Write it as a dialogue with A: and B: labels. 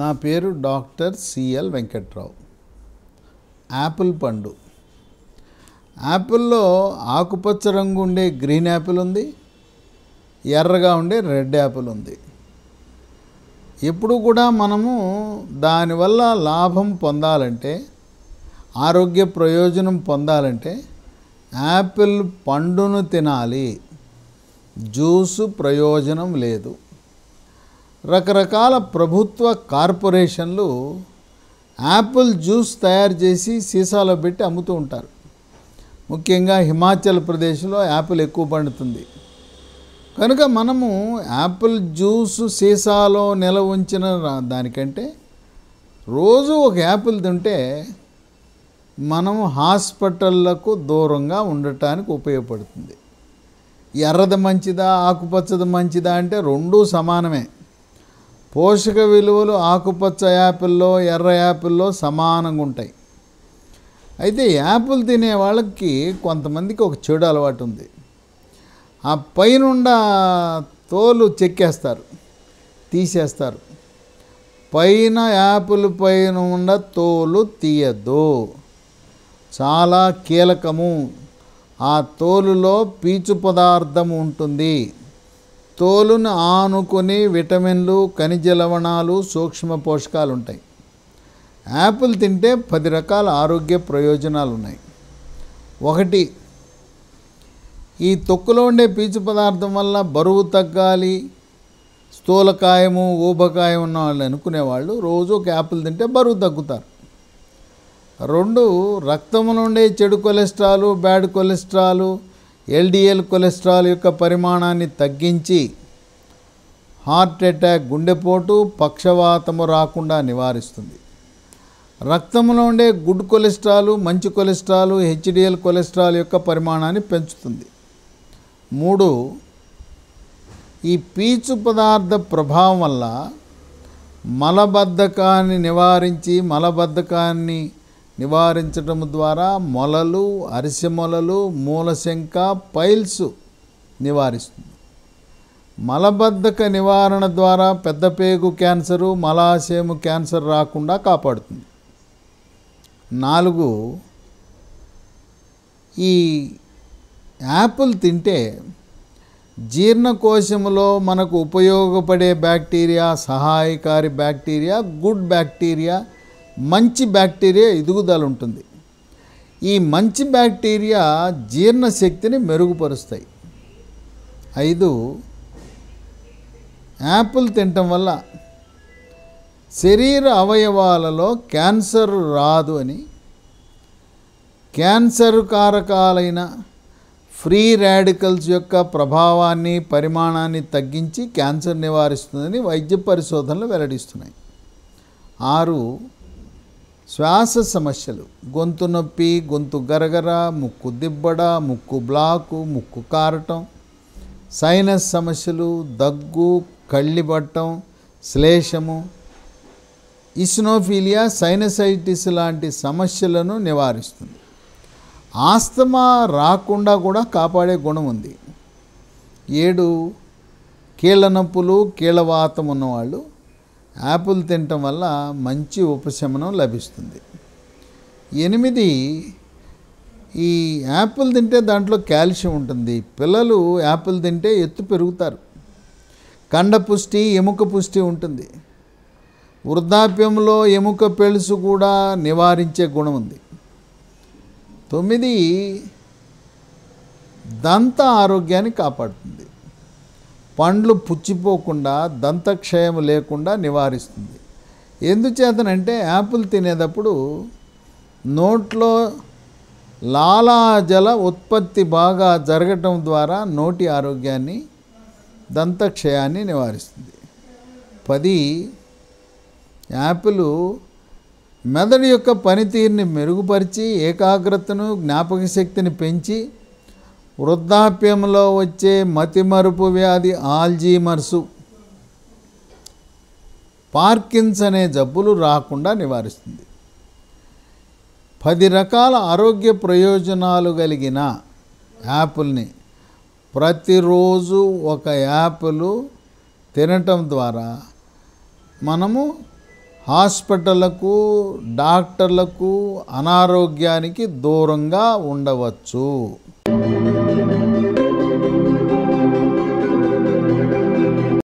A: నా పేరు doctor CL Venkatrao Apple పండు యాపిల్లో ఆకుపచ్చ రంగు ఉండే గ్రీన్ యాపిల్ ఉంది ఎర్రగా ఉండే రెడ్ యాపిల్ ఉంది ఎప్పుడు కూడా మనము దానివల్ల లాభం పొందాలంటే ఆరోగ్య ప్రయోజనం పొందాలంటే యాపిల్ పండును తినాలి జ్యూసు ప్రయోజనం లేదు రకరకాల ప్రభుత్వ కార్పొరేషన్లు యాపిల్ జ్యూస్ తయారు చేసి సీసాలో పెట్టి అమ్ముతూ ఉంటారు ముఖ్యంగా హిమాచల్ ప్రదేశ్లో యాపిల్ ఎక్కువ పండుతుంది కనుక మనము యాపిల్ జ్యూస్ సీసాలో నిలవ ఉంచిన దానికంటే రోజు ఒక యాపిల్ తింటే మనం హాస్పిటళ్లకు దూరంగా ఉండటానికి ఉపయోగపడుతుంది ఎర్రది మంచిదా ఆకుపచ్చది మంచిదా అంటే రెండూ సమానమే పోషక విలువలు ఆకుపచ్చ యాపిల్లో ఎర్ర యాపిల్లో సమానంగా ఉంటాయి అయితే యాపిల్ తినే వాళ్ళకి కొంతమందికి ఒక చెడు అలవాటు ఉంది ఆ పైనుండ తోలు చెక్కేస్తారు తీసేస్తారు పైన యాపిల్ పైన ఉన్న తోలు తీయద్దు చాలా కీలకము ఆ తోలులో పీచు పదార్థం ఉంటుంది తోలును ఆనుకొని విటమిన్లు ఖనిజ లవణాలు సూక్ష్మ పోషకాలు ఉంటాయి యాపిల్ తింటే పది రకాల ఆరోగ్య ప్రయోజనాలు ఉన్నాయి ఒకటి ఈ తొక్కులో ఉండే పీచు పదార్థం వల్ల బరువు తగ్గాలి స్థూలకాయము ఊబకాయం ఉన్న వాళ్ళు అనుకునేవాళ్ళు రోజు ఒక యాపిల్ తింటే బరువు తగ్గుతారు రెండు రక్తము నుండే చెడు cholesterol bad cholesterol LDL cholesterol యొక్క పరిమాణాన్ని తగ్గించి హార్ట్ అటాక్ గుండెపోటు పక్షవాతము రాకుండా నివారిస్తుంది రక్తంలో ఉండే గుడ్ కొలెస్ట్రాల్ మంచి కొలెస్ట్రాల్ హెచ్డిఎల్ కొలెస్ట్రాల్ యొక్క పరిమాణాన్ని పెంచుతుంది మూడు ఈ పీచు పదార్థ ప్రభావం వల్ల మలబద్ధకాన్ని నివారించి మలబద్ధకాన్ని నివారించడం ద్వారా మొలలు అరిసె మొలలు మూలశంక పైల్స్ నివారిస్తుంది మలబద్ధక నివారణ ద్వారా పెద్దపేగు క్యాన్సరు మలాశయము క్యాన్సర్ రాకుండా కాపాడుతుంది నాలుగు ఈ యాపిల్ తింటే జీర్ణకోశములో మనకు ఉపయోగపడే బ్యాక్టీరియా సహాయకారి బ్యాక్టీరియా గుడ్ బ్యాక్టీరియా మంచి బ్యాక్టీరియా ఎదుగుదల ఉంటుంది ఈ మంచి బ్యాక్టీరియా జీర్ణశక్తిని మెరుగుపరుస్తాయి ఐదు యాపిల్ తినటం వల్ల శరీర అవయవాలలో క్యాన్సర్ రాదు అని క్యాన్సర్ కారకాలైన ఫ్రీ రాడికల్స్ యొక్క ప్రభావాన్ని పరిమాణాన్ని తగ్గించి క్యాన్సర్ నివారిస్తుందని వైద్య పరిశోధనలు వెల్లడిస్తున్నాయి ఆరు శ్వాస సమస్యలు గొంతు నొప్పి గొంతు గరగర ముక్కు దిబ్బడ ముక్కు బ్లాకు ముక్కు కారటం సైనస్ సమస్యలు దగ్గు కళ్ళిబట్టం శ్లేషము ఇస్నోఫీలియా సైనసైటిస్ లాంటి సమస్యలను నివారిస్తుంది ఆస్తమా రాకుండా కూడా కాపాడే గుణం ఉంది ఏడు కీళ్ళ నొప్పులు కీళ్ళవాతం ఉన్నవాళ్ళు యాపిల్ తినటం వల్ల మంచి ఉపశమనం లభిస్తుంది ఎనిమిది ఈ యాపిల్ తింటే దాంట్లో కాల్షియం ఉంటుంది పిల్లలు యాపిల్ తింటే ఎత్తు పెరుగుతారు కండ పుష్టి ఎముక పుష్టి ఉంటుంది వృద్ధాప్యంలో ఎముక పెలుసు కూడా నివారించే గుణం ఉంది తొమ్మిది దంత ఆరోగ్యాన్ని కాపాడుతుంది పండ్లు పుచ్చిపోకుండా దంతక్షయం లేకుండా నివారిస్తుంది ఎందుచేతనంటే యాపిల్ తినేటప్పుడు నోట్లో లాలాజల ఉత్పత్తి బాగా జరగటం ద్వారా నోటి ఆరోగ్యాన్ని దంతక్షయాన్ని నివారిస్తుంది పది యాపిల్ మెదడు యొక్క పనితీరుని మెరుగుపరిచి ఏకాగ్రతను జ్ఞాపక శక్తిని పెంచి వృద్ధాప్యంలో వచ్చే మతిమరుపు వ్యాధి ఆల్జీమర్సు పార్కిన్స్ అనే జబ్బులు రాకుండా నివారిస్తుంది పది రకాల ఆరోగ్య ప్రయోజనాలు కలిగిన యాపిల్ని ప్రతిరోజు ఒక యాపిల్ తినటం ద్వారా మనము హాస్పిటళ్లకు డాక్టర్లకు అనారోగ్యానికి దూరంగా ఉండవచ్చు